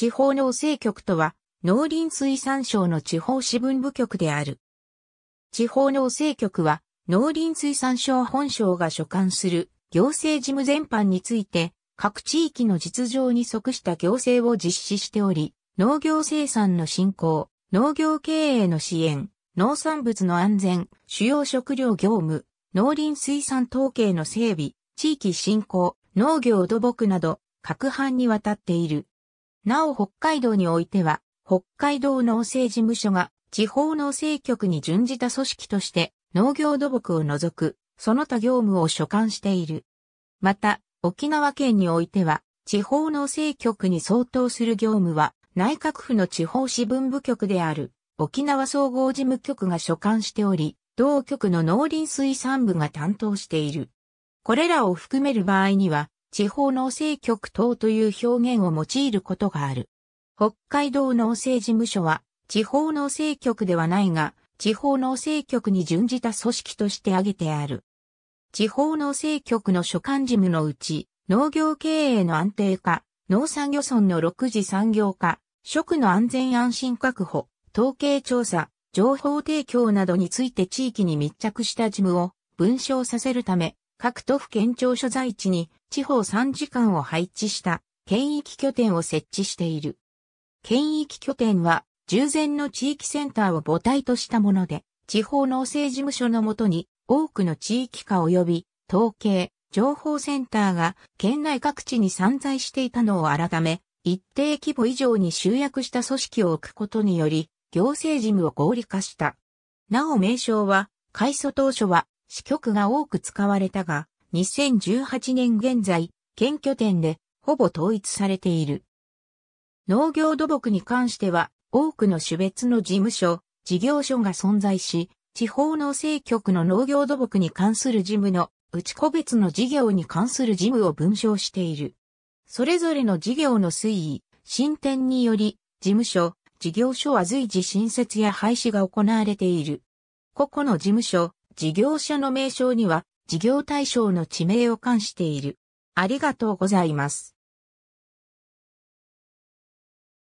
地方農政局とは、農林水産省の地方支分部局である。地方農政局は、農林水産省本省が所管する行政事務全般について、各地域の実情に即した行政を実施しており、農業生産の振興、農業経営の支援、農産物の安全、主要食料業務、農林水産統計の整備、地域振興、農業土木など、各班にわたっている。なお北海道においては、北海道農政事務所が地方農政局に準じた組織として農業土木を除く、その他業務を所管している。また、沖縄県においては、地方農政局に相当する業務は、内閣府の地方支分部局である、沖縄総合事務局が所管しており、同局の農林水産部が担当している。これらを含める場合には、地方農政局等という表現を用いることがある。北海道農政事務所は、地方農政局ではないが、地方農政局に準じた組織として挙げてある。地方農政局の所管事務のうち、農業経営の安定化、農産漁村の六次産業化、食の安全安心確保、統計調査、情報提供などについて地域に密着した事務を分省させるため、各都府県庁所在地に地方参事官を配置した県域拠点を設置している。県域拠点は、従前の地域センターを母体としたもので、地方農政事務所のもとに多くの地域課及び統計、情報センターが県内各地に散在していたのを改め、一定規模以上に集約した組織を置くことにより、行政事務を合理化した。なお名称は、開祖当初は支局が多く使われたが、2018年現在、県拠点でほぼ統一されている。農業土木に関しては、多くの種別の事務所、事業所が存在し、地方農政局の農業土木に関する事務のうち個別の事業に関する事務を分章している。それぞれの事業の推移、進展により、事務所、事業所は随時新設や廃止が行われている。個々の事務所、事業者の名称には事業対象の地名を冠している。ありがとうございます。